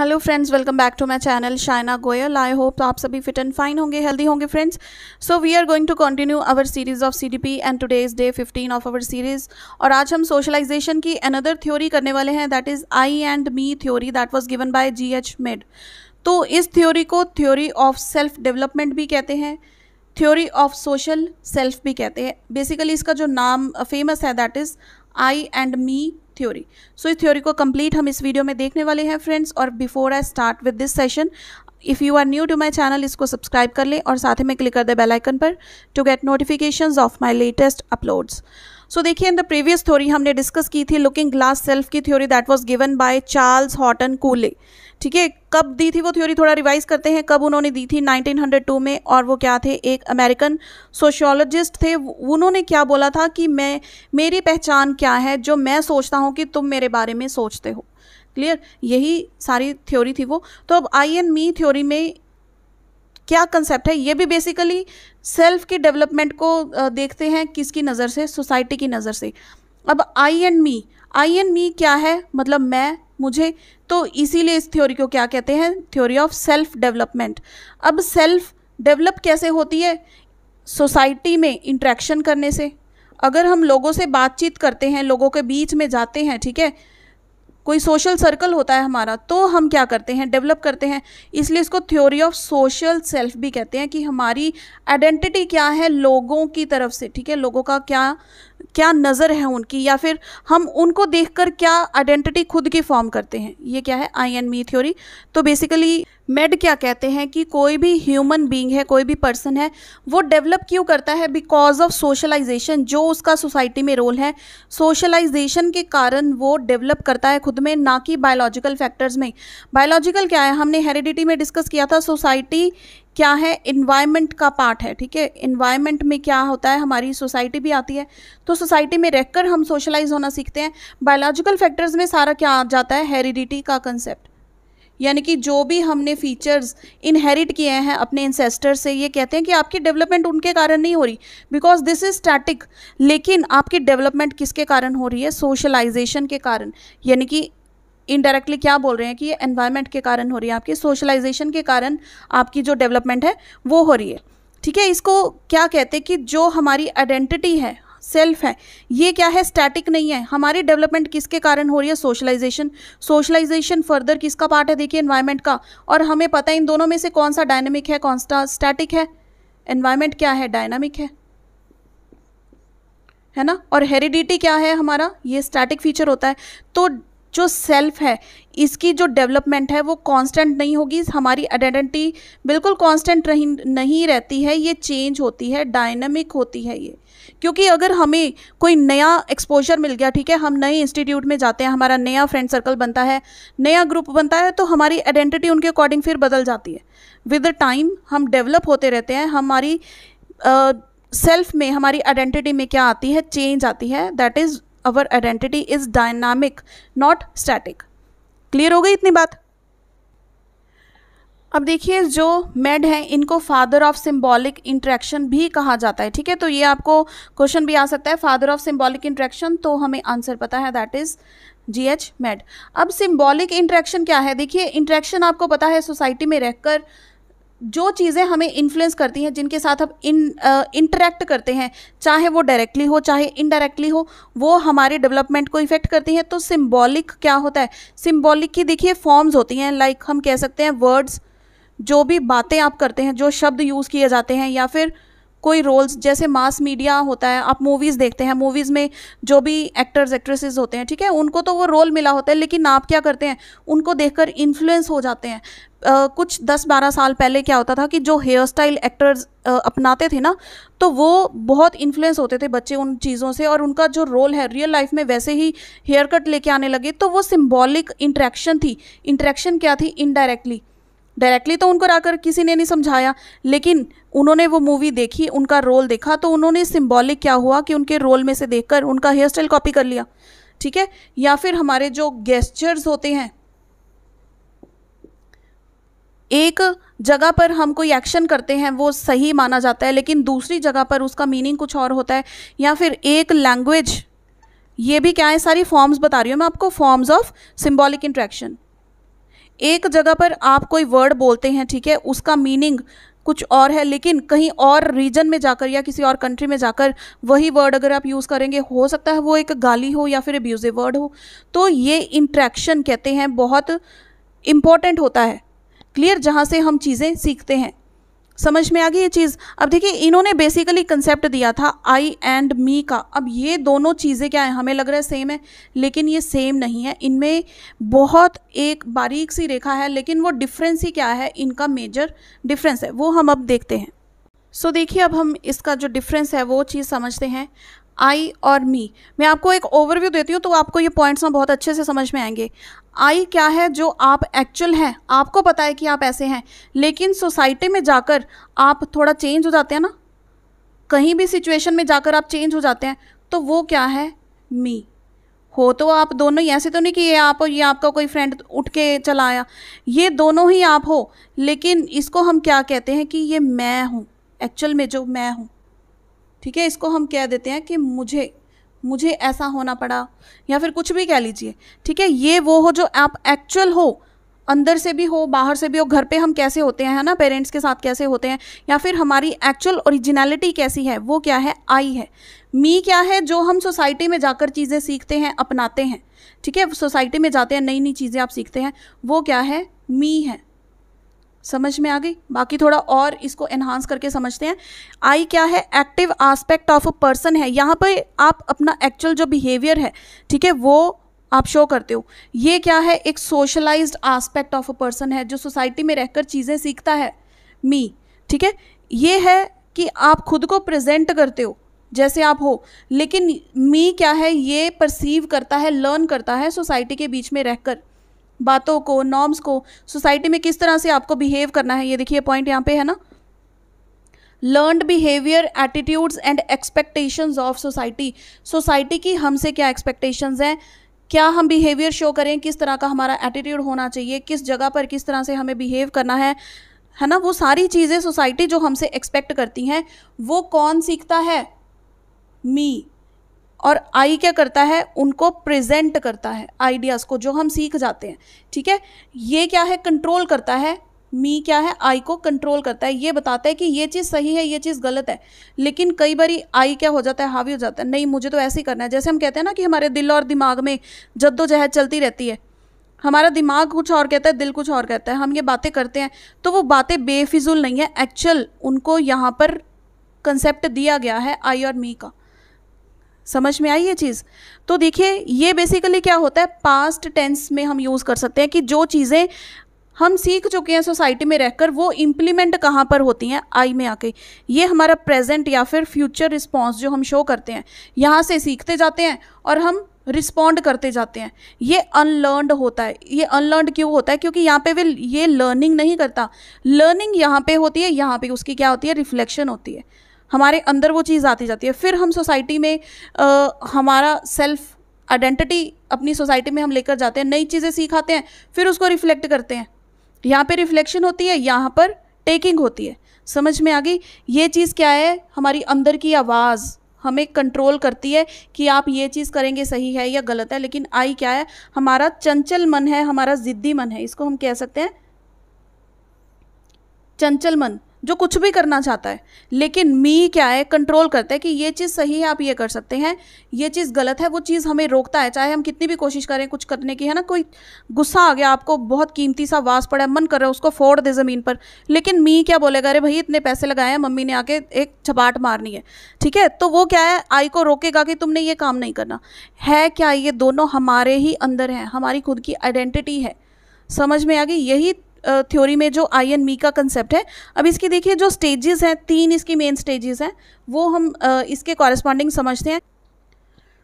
hello friends welcome back to my channel Shaina Goyal I hope आप सभी fit and fine होंगे healthy होंगे friends so we are going to continue our series of CDP and today is day 15 of our series और आज हम socialisation की another theory करने वाले हैं that is I and me theory that was given by G H Mead तो इस theory को थ्योरी ऑफ सेल्फ डेवलपमेंट भी कहते हैं थ्योरी ऑफ सोशल सेल्फ भी कहते हैं बेसिकली इसका जो नाम फेमस है that is I and me theory so इस थ्योरी को कंप्लीट हम इस वीडियो में देखने वाले हैं फ्रेंड्स और before I start with this session if you are new to my channel इसको सब्सक्राइब कर लें और साथ ही में क्लिक कर दें बेलाइकन पर to get notification of my latest uploads so देखिए इन द प्रीवियस थ्योरी हमने डिस्कस की थी लुकिंग ग्लास सेल्फ की theory that was given by Charles Horton Cooley ठीक है कब दी थी वो थ्योरी थोड़ा रिवाइज करते हैं कब उन्होंने दी थी 1902 में और वो क्या थे एक अमेरिकन सोशियोलॉजिस्ट थे उन्होंने क्या बोला था कि मैं मेरी पहचान क्या है जो मैं सोचता हूँ कि तुम मेरे बारे में सोचते हो क्लियर यही सारी थ्योरी थी वो तो अब आई एंड मी थ्योरी में क्या कंसेप्ट है ये भी बेसिकली सेल्फ की डेवलपमेंट को देखते हैं किसकी नज़र से सोसाइटी की नज़र से अब आई एंड मी आई एंड मी क्या है मतलब मैं मुझे तो इसीलिए इस थ्योरी को क्या कहते हैं थ्योरी ऑफ सेल्फ डेवलपमेंट अब सेल्फ डेवलप कैसे होती है सोसाइटी में इंट्रैक्शन करने से अगर हम लोगों से बातचीत करते हैं लोगों के बीच में जाते हैं ठीक है कोई सोशल सर्कल होता है हमारा तो हम क्या करते हैं डेवलप करते हैं इसलिए इसको थ्योरी ऑफ सोशल सेल्फ भी कहते हैं कि हमारी आइडेंटिटी क्या है लोगों की तरफ से ठीक है लोगों का क्या क्या नज़र है उनकी या फिर हम उनको देखकर क्या आइडेंटिटी खुद की फॉर्म करते हैं ये क्या है आई एन मी थ्योरी तो बेसिकली मेड क्या कहते हैं कि कोई भी ह्यूमन बीइंग है कोई भी पर्सन है वो डेवलप क्यों करता है बिकॉज ऑफ सोशलाइजेशन जो उसका सोसाइटी में रोल है सोशलाइजेशन के कारण वो डेवलप करता है खुद में ना कि बायोलॉजिकल फैक्टर्स में बायोलॉजिकल क्या है हमने हेरिडिटी में डिस्कस किया था सोसाइटी क्या है इन्वायरमेंट का पार्ट है ठीक है इन्वायरमेंट में क्या होता है हमारी सोसाइटी भी आती है तो सोसाइटी में रहकर हम सोशलाइज होना सीखते हैं बायोलॉजिकल फैक्टर्स में सारा क्या आ जाता है हेरिडिटी का कंसेप्ट यानी कि जो भी हमने फीचर्स इनहेरिट किए हैं अपने इंसेस्टर से ये कहते हैं कि आपकी डेवलपमेंट उनके कारण नहीं हो रही बिकॉज दिस इज स्टैटिक लेकिन आपकी डेवलपमेंट किसके कारण हो रही है सोशलाइजेशन के कारण यानी कि इनडायरेक्टली क्या बोल रहे हैं कि ये एनवायरमेंट के कारण हो रही है आपकी सोशलाइजेशन के कारण आपकी जो डेवलपमेंट है वो हो रही है ठीक है इसको क्या कहते हैं कि जो हमारी आइडेंटिटी है सेल्फ है ये क्या है स्टैटिक नहीं है हमारी डेवलपमेंट किसके कारण हो रही है सोशलाइजेशन सोशलाइजेशन फर्दर किसका पार्ट है देखिए एनवायरमेंट का और हमें पता है इन दोनों में से कौन सा डायनेमिक है कौन सा स्टैटिक है एनवायरमेंट क्या है डायनामिक है है ना और हेरिडिटी क्या है हमारा ये स्टैटिक फीचर होता है तो जो सेल्फ है इसकी जो डेवलपमेंट है वो कांस्टेंट नहीं होगी हमारी आइडेंटिटी बिल्कुल कांस्टेंट रही नहीं रहती है ये चेंज होती है डायनामिक होती है ये क्योंकि अगर हमें कोई नया एक्सपोजर मिल गया ठीक है हम नए इंस्टीट्यूट में जाते हैं हमारा नया फ्रेंड सर्कल बनता है नया ग्रुप बनता है तो हमारी आइडेंटिटी उनके अकॉर्डिंग फिर बदल जाती है विद द टाइम हम डेवलप होते रहते हैं हमारी सेल्फ uh, में हमारी आइडेंटिटी में क्या आती है चेंज आती है that is our identity is dynamic not static clear हो गई इतनी बात अब देखिए जो मेड हैं इनको फादर ऑफ सिंबॉलिक इंट्रैक्शन भी कहा जाता है ठीक है तो ये आपको क्वेश्चन भी आ सकता है फादर ऑफ सिंबॉलिक इंट्रैक्शन तो हमें आंसर पता है that is G H Mead अब सिम्बॉलिक इंट्रैक्शन क्या है देखिए इंट्रैक्शन आपको पता है सोसाइटी में रहकर जो चीज़ें हमें इन्फ्लुएंस करती हैं जिनके साथ हम इन इंटरेक्ट करते हैं चाहे वो डायरेक्टली हो चाहे इनडायरेक्टली हो वो हमारे डेवलपमेंट को इफेक्ट करती हैं तो सिम्बॉलिक क्या होता है सिम्बॉलिक की देखिए फॉर्म्स होती हैं लाइक like हम कह सकते हैं वर्ड्स जो भी बातें आप करते हैं जो शब्द यूज़ किए जाते हैं या फिर कोई रोल्स जैसे मास मीडिया होता है आप मूवीज़ देखते हैं मूवीज़ में जो भी एक्टर्स एक्ट्रेसेस होते हैं ठीक है उनको तो वो रोल मिला होता है लेकिन आप क्या करते हैं उनको देखकर इन्फ्लुएंस हो जाते हैं Uh, कुछ दस बारह साल पहले क्या होता था कि जो हेयर स्टाइल एक्टर्स अपनाते थे ना तो वो बहुत इन्फ्लुएंस होते थे बच्चे उन चीज़ों से और उनका जो रोल है रियल लाइफ में वैसे ही हेयर कट लेके आने लगे तो वो सिम्बॉलिक इंट्रैक्शन थी इंट्रैक्शन क्या थी इनडायरेक्टली डायरेक्टली तो उनको आकर किसी ने नहीं समझाया लेकिन उन्होंने वो मूवी देखी उनका रोल देखा तो उन्होंने सिम्बॉलिक क्या हुआ कि उनके रोल में से देखकर उनका हेयर स्टाइल कॉपी कर लिया ठीक है या फिर हमारे जो गेस्चर्स होते हैं एक जगह पर हम कोई एक्शन करते हैं वो सही माना जाता है लेकिन दूसरी जगह पर उसका मीनिंग कुछ और होता है या फिर एक लैंग्वेज ये भी क्या है सारी फॉर्म्स बता रही हूँ मैं आपको फॉर्म्स ऑफ सिम्बॉलिक इंट्रैक्शन एक जगह पर आप कोई वर्ड बोलते हैं ठीक है उसका मीनिंग कुछ और है लेकिन कहीं और रीजन में जाकर या किसी और कंट्री में जाकर वही वर्ड अगर आप यूज़ करेंगे हो सकता है वो एक गाली हो या फिर अब्यूजिव वर्ड हो तो ये इंट्रैक्शन कहते हैं बहुत इम्पॉर्टेंट होता है क्लियर जहाँ से हम चीज़ें सीखते हैं समझ में आ गई ये चीज़ अब देखिए इन्होंने बेसिकली कंसेप्ट दिया था आई एंड मी का अब ये दोनों चीज़ें क्या है हमें लग रहा है सेम है लेकिन ये सेम नहीं है इनमें बहुत एक बारीक सी रेखा है लेकिन वो डिफरेंस ही क्या है इनका मेजर डिफरेंस है वो हम अब देखते हैं सो so, देखिए अब हम इसका जो डिफरेंस है वो चीज़ समझते हैं आई और मी मैं आपको एक ओवरव्यू देती हूँ तो आपको ये पॉइंट्स ना बहुत अच्छे से समझ में आएंगे आई क्या है जो आप एक्चुअल हैं आपको पता है कि आप ऐसे हैं लेकिन सोसाइटी में जाकर आप थोड़ा चेंज हो जाते हैं ना कहीं भी सिचुएशन में जाकर आप चेंज हो जाते हैं तो वो क्या है मी हो तो आप दोनों ही ऐसे तो नहीं कि ये आप ये आपका कोई फ्रेंड उठ के चला आया ये दोनों ही आप हो लेकिन इसको हम क्या कहते हैं कि ये मैं हूँ एक्चुअल में जो मैं हूँ ठीक है इसको हम कह देते हैं कि मुझे मुझे ऐसा होना पड़ा या फिर कुछ भी कह लीजिए ठीक है ये वो हो जो आप एक्चुअल हो अंदर से भी हो बाहर से भी हो घर पे हम कैसे होते हैं है ना पेरेंट्स के साथ कैसे होते हैं या फिर हमारी एक्चुअल ओरिजिनलिटी कैसी है वो क्या है आई है मी क्या है जो हम सोसाइटी में जाकर चीज़ें सीखते हैं अपनाते हैं ठीक है सोसाइटी में जाते हैं नई नई चीज़ें आप सीखते हैं वो क्या है मी है समझ में आ गई बाकी थोड़ा और इसको एनहांस करके समझते हैं आई क्या है active aspect of a person है यहाँ पर आप अपना एक्चुअल जो बिहेवियर है ठीक है वो आप शो करते हो ये क्या है एक socialized aspect of a person है जो सोसाइटी में रहकर चीज़ें सीखता है मी ठीक है ये है कि आप खुद को प्रेजेंट करते हो जैसे आप हो लेकिन मी क्या है ये परसीव करता है लर्न करता है सोसाइटी के बीच में रहकर बातों को नॉर्म्स को सोसाइटी में किस तरह से आपको बिहेव करना है ये देखिए पॉइंट यहाँ पे है ना learned behaviour attitudes and expectations of society society की हमसे क्या एक्सपेक्टेशंस हैं क्या हम बिहेवियर शो करें किस तरह का हमारा एटीट्यूड होना चाहिए किस जगह पर किस तरह से हमें बिहेव करना है है ना वो सारी चीज़ें सोसाइटी जो हमसे एक्सपेक्ट करती हैं वो कौन सीखता है मी और आई क्या करता है उनको प्रेजेंट करता है आइडियाज़ को जो हम सीख जाते हैं ठीक है ये क्या है कंट्रोल करता है मी क्या है आई को कंट्रोल करता है ये बताता है कि ये चीज़ सही है ये चीज़ गलत है लेकिन कई बार आई क्या हो जाता है हावी हो जाता है नहीं मुझे तो ऐसे ही करना है जैसे हम कहते हैं ना कि हमारे दिल और दिमाग में जद्दोजहद चलती रहती है हमारा दिमाग कुछ और कहता है दिल कुछ और कहता है हम ये बातें करते हैं तो वो बातें बेफिजुल नहीं है एक्चुअल उनको यहाँ पर कंसेप्ट दिया गया है आई और मी का समझ में आई ये चीज़ तो देखिए ये बेसिकली क्या होता है पास्ट टेंस में हम यूज़ कर सकते हैं कि जो चीज़ें हम सीख चुके हैं सोसाइटी में रहकर वो इम्प्लीमेंट कहाँ पर होती हैं आई में आके ये हमारा प्रेजेंट या फिर फ्यूचर रिस्पॉन्स जो हम शो करते हैं यहाँ से सीखते जाते हैं और हम रिस्पॉन्ड करते जाते हैं ये अनलर्न होता है ये अनलर्न क्यों होता है क्योंकि यहाँ पे वे ये लर्निंग नहीं करता लर्निंग यहाँ पे होती है यहाँ पे उसकी क्या होती है रिफ्लेक्शन होती है हमारे अंदर वो चीज़ आती जाती है फिर हम सोसाइटी में आ, हमारा सेल्फ आइडेंटिटी अपनी सोसाइटी में हम लेकर जाते हैं नई चीज़ें सीखाते हैं फिर उसको रिफ्लेक्ट करते हैं यहाँ पे रिफ्लेक्शन होती है यहाँ पर टेकिंग होती है समझ में आ गई ये चीज़ क्या है हमारी अंदर की आवाज़ हमें कंट्रोल करती है कि आप ये चीज़ करेंगे सही है या गलत है लेकिन आई क्या है हमारा चंचल मन है हमारा ज़िद्दी मन है इसको हम कह सकते हैं चंचल मन जो कुछ भी करना चाहता है लेकिन मी क्या है कंट्रोल करता है कि ये चीज़ सही है आप ये कर सकते हैं ये चीज़ गलत है वो चीज़ हमें रोकता है चाहे हम कितनी भी कोशिश करें कुछ करने की है ना कोई गुस्सा आ गया आपको बहुत कीमती सा वास पड़ा है मन कर रहा है उसको फोड़ दे ज़मीन पर लेकिन मी क्या बोलेगा अरे भाई इतने पैसे लगाए हैं मम्मी ने आके एक छपाट मारनी है ठीक है तो वो क्या है आई को रोकेगा कि तुमने ये काम नहीं करना है क्या ये दोनों हमारे ही अंदर हैं हमारी खुद की आइडेंटिटी है समझ में आ गई यही थ्योरी में जो आई एन मी का कंसेप्ट है अब इसकी देखिए जो स्टेजेस हैं तीन इसकी मेन स्टेजेस हैं वो हम इसके कॉरस्पॉन्डिंग समझते हैं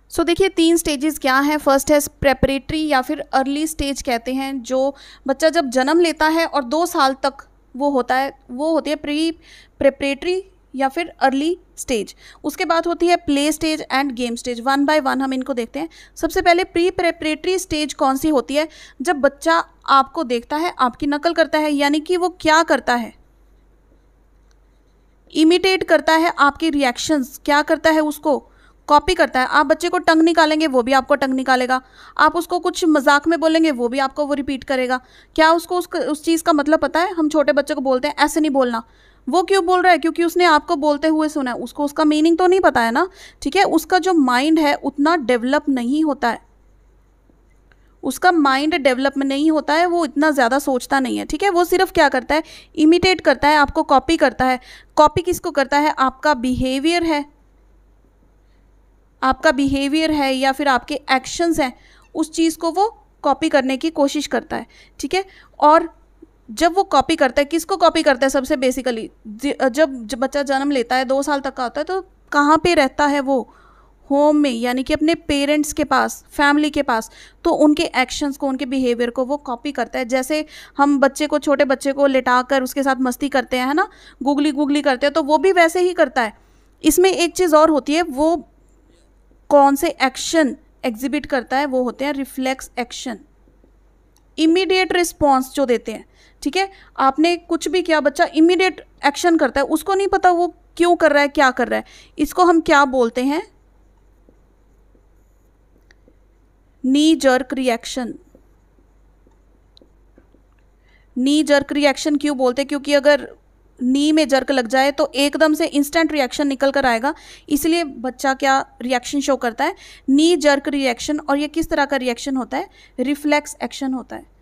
सो so, देखिए तीन स्टेजेस क्या हैं फर्स्ट है प्रेपरेटरी या फिर अर्ली स्टेज कहते हैं जो बच्चा जब जन्म लेता है और दो साल तक वो होता है वो होती है प्री प्रेपरेटरी या फिर अर्ली स्टेज उसके बाद होती है play stage and game stage one by one हम इनको देखते हैं सबसे पहले प्री प्रेपरेटरी स्टेज कौन सी होती है जब बच्चा आपको देखता है आपकी नकल करता है यानी कि वो क्या करता है इमिटेट करता है आपकी रिएक्शंस क्या करता है उसको कॉपी करता है आप बच्चे को टंग निकालेंगे वो भी आपको टंग निकालेगा आप उसको कुछ मजाक में बोलेंगे वो भी आपको वो रिपीट करेगा क्या उसको उस, उस चीज़ का मतलब पता है हम छोटे बच्चे को बोलते हैं ऐसे नहीं बोलना वो क्यों बोल रहा है क्योंकि उसने आपको बोलते हुए सुना है उसको उसका मीनिंग तो नहीं पता है ना ठीक है उसका जो माइंड है उतना डेवलप नहीं होता है उसका माइंड डेवलप नहीं होता है वो इतना ज़्यादा सोचता नहीं है ठीक है वो सिर्फ क्या करता है इमिटेट करता है आपको कॉपी करता है कॉपी किसको करता है आपका बिहेवियर है आपका बिहेवियर है या फिर आपके एक्शंस हैं उस चीज़ को वो कॉपी करने की कोशिश करता है ठीक है और जब वो कॉपी करता है किसको कॉपी करता है सबसे बेसिकली जब जब बच्चा जन्म लेता है दो साल तक का होता है तो कहाँ पे रहता है वो होम में यानी कि अपने पेरेंट्स के पास फैमिली के पास तो उनके एक्शंस को उनके बिहेवियर को वो कॉपी करता है जैसे हम बच्चे को छोटे बच्चे को लिटा कर उसके साथ मस्ती करते हैं है ना गूगली गूगली करते हैं तो वो भी वैसे ही करता है इसमें एक चीज़ और होती है वो कौन से एक्शन एग्जिबिट करता है वो होते हैं रिफ्लेक्स एक्शन इमीडिएट रिस्पॉन्स जो देते हैं ठीक है आपने कुछ भी किया बच्चा इमीडिएट एक्शन करता है उसको नहीं पता वो क्यों कर रहा है क्या कर रहा है इसको हम क्या बोलते हैं knee jerk reaction knee jerk reaction क्यों बोलते हैं क्योंकि अगर नी में जर्क लग जाए तो एकदम से इंस्टेंट रिएक्शन निकल कर आएगा इसलिए बच्चा क्या रिएक्शन शो करता है नी जर्क रिएक्शन और ये किस तरह का रिएक्शन होता है रिफ्लेक्स एक्शन होता है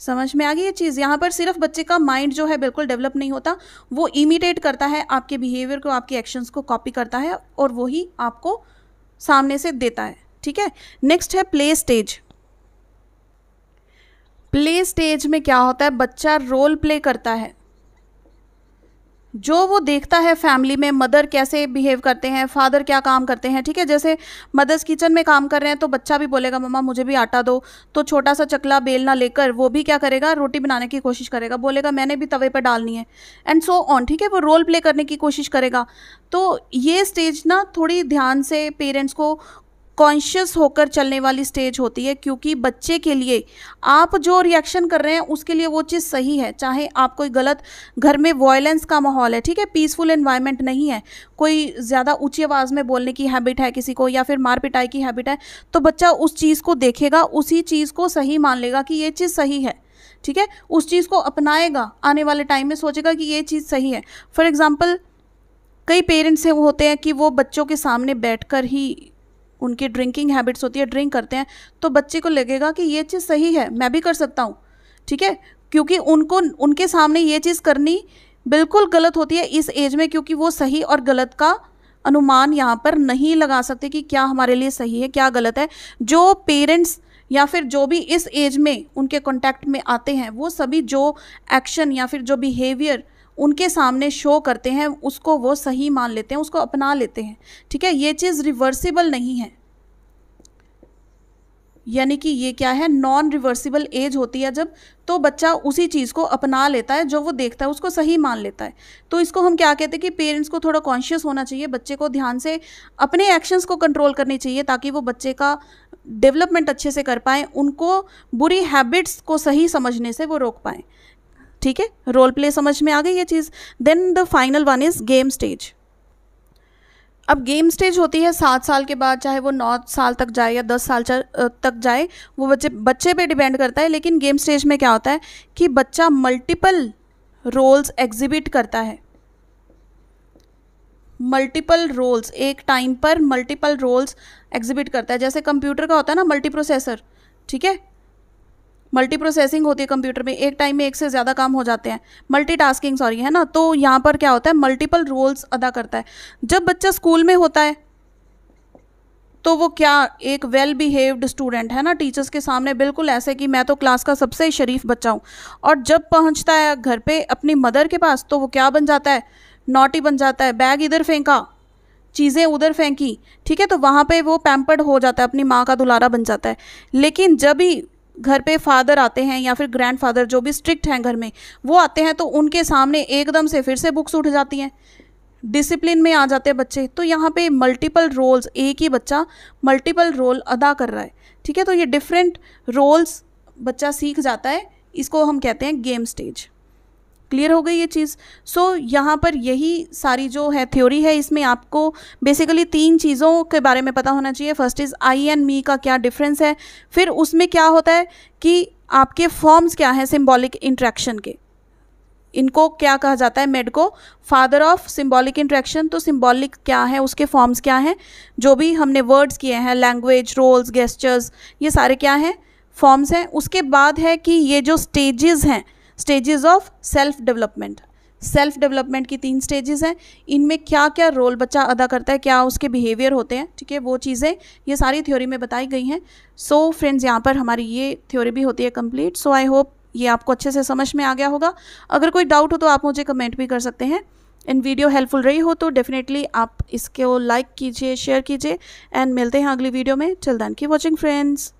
समझ में आ गई ये चीज़ यहाँ पर सिर्फ बच्चे का माइंड जो है बिल्कुल डेवलप नहीं होता वो इमिटेट करता है आपके बिहेवियर को आपके एक्शंस को कॉपी करता है और वही आपको सामने से देता है ठीक है नेक्स्ट है प्ले स्टेज प्ले स्टेज में क्या होता है बच्चा रोल प्ले करता है जो वो देखता है फैमिली में मदर कैसे बिहेव करते हैं फादर क्या काम करते हैं ठीक है जैसे मदर्स किचन में काम कर रहे हैं तो बच्चा भी बोलेगा मम्मा मुझे भी आटा दो तो छोटा सा चकला बेलना लेकर वो भी क्या करेगा रोटी बनाने की कोशिश करेगा बोलेगा मैंने भी तवे पर डालनी है एंड सो ऑन ठीक है वो रोल प्ले करने की कोशिश करेगा तो ये स्टेज ना थोड़ी ध्यान से पेरेंट्स को कॉन्शियस होकर चलने वाली स्टेज होती है क्योंकि बच्चे के लिए आप जो रिएक्शन कर रहे हैं उसके लिए वो चीज़ सही है चाहे आप कोई गलत घर में वॉयलेंस का माहौल है ठीक है पीसफुल इन्वायरमेंट नहीं है कोई ज़्यादा ऊँची आवाज़ में बोलने की हैबिट है किसी को या फिर मार पिटाई की हैबिट है तो बच्चा उस चीज़ को देखेगा उसी चीज़ को सही मान लेगा कि ये चीज़ सही है ठीक है उस चीज़ को अपनाएगा आने वाले टाइम में सोचेगा कि ये चीज़ सही है फॉर एग्ज़ाम्पल कई पेरेंट्स होते हैं कि वो बच्चों के सामने बैठकर ही उनकी ड्रिंकिंग हैबिट्स होती है ड्रिंक करते हैं तो बच्चे को लगेगा कि ये चीज़ सही है मैं भी कर सकता हूँ ठीक है क्योंकि उनको उनके सामने ये चीज़ करनी बिल्कुल गलत होती है इस एज में क्योंकि वो सही और गलत का अनुमान यहाँ पर नहीं लगा सकते कि क्या हमारे लिए सही है क्या गलत है जो पेरेंट्स या फिर जो भी इस एज में उनके कॉन्टैक्ट में आते हैं वो सभी जो एक्शन या फिर जो बिहेवियर उनके सामने शो करते हैं उसको वो सही मान लेते हैं उसको अपना लेते हैं ठीक है ये चीज़ रिवर्सिबल नहीं है यानी कि ये क्या है नॉन रिवर्सिबल एज होती है जब तो बच्चा उसी चीज़ को अपना लेता है जो वो देखता है उसको सही मान लेता है तो इसको हम क्या कहते हैं कि पेरेंट्स को थोड़ा कॉन्शियस होना चाहिए बच्चे को ध्यान से अपने एक्शंस को कंट्रोल करनी चाहिए ताकि वो बच्चे का डेवलपमेंट अच्छे से कर पाएँ उनको बुरी हैबिट्स को सही समझने से वो रोक पाएँ ठीक है रोल प्ले समझ में आ गई ये चीज़ then the final one is game stage अब गेम स्टेज होती है सात साल के बाद चाहे वो नौ साल तक जाए या दस साल तक जाए वो बच्चे बच्चे पे डिपेंड करता है लेकिन गेम स्टेज में क्या होता है कि बच्चा मल्टीपल रोल्स एग्जिबिट करता है मल्टीपल रोल्स एक टाइम पर मल्टीपल रोल्स एग्जिबिट करता है जैसे कंप्यूटर का होता है ना मल्टी प्रोसेसर ठीक है मल्टी प्रोसेसिंग होती है कंप्यूटर में एक टाइम में एक से ज़्यादा काम हो जाते हैं मल्टी टास्किंग सॉरी है ना तो यहाँ पर क्या होता है मल्टीपल रोल्स अदा करता है जब बच्चा स्कूल में होता है तो वो क्या एक वेल बिहेव्ड स्टूडेंट है ना टीचर्स के सामने बिल्कुल ऐसे कि मैं तो क्लास का सबसे शरीफ बच्चा हूँ और जब पहुँचता है घर पे अपनी मदर के पास तो वो क्या बन जाता है नोटी बन जाता है बैग इधर फेंका चीज़ें उधर फेंकी ठीक है तो वहाँ पे वो पैम्पर्ड हो जाता है अपनी माँ का दुलारा बन जाता है लेकिन जब ही घर पे फादर आते हैं या फिर ग्रैंडफादर जो भी स्ट्रिक्ट हैं घर में वो आते हैं तो उनके सामने एकदम से फिर से बुक्स उठ जाती हैं डिसिप्लिन में आ जाते हैं बच्चे तो यहाँ पे मल्टीपल रोल्स एक ही बच्चा मल्टीपल रोल अदा कर रहा है ठीक है तो ये डिफरेंट रोल्स बच्चा सीख जाता है इसको हम कहते हैं गेम स्टेज क्लियर हो गई ये चीज़ सो so, यहाँ पर यही सारी जो है थ्योरी है इसमें आपको बेसिकली तीन चीज़ों के बारे में पता होना चाहिए first is I and me का क्या डिफरेंस है फिर उसमें क्या होता है कि आपके फॉर्म्स क्या हैं सिम्बॉलिक इंट्रैक्शन के इनको क्या कहा जाता है मेड को फादर ऑफ सिम्बॉलिक इंट्रैक्शन तो सिम्बॉलिक क्या है उसके फॉर्म्स क्या हैं जो भी हमने वर्ड्स किए हैं लैंग्वेज रोल्स गेस्चर्स ये सारे क्या हैं फॉर्म्स हैं उसके बाद है कि ये जो स्टेजेस हैं stages of self development self development की तीन स्टेजेस हैं इनमें क्या क्या रोल बच्चा अदा करता है क्या उसके बिहेवियर होते हैं ठीक है वो चीज़ें ये सारी थ्योरी में बताई गई हैं सो फ्रेंड्स यहाँ पर हमारी ये थ्योरी भी होती है कम्प्लीट सो आई होप ये आपको अच्छे से समझ में आ गया होगा अगर कोई डाउट हो तो आप मुझे कमेंट भी कर सकते हैं एंड वीडियो हेल्पफुल रही हो तो डेफिनेटली आप इसको लाइक कीजिए शेयर कीजिए एंड मिलते हैं अगली वीडियो में चिल्ड्रन की वॉचिंग फ्रेंड्स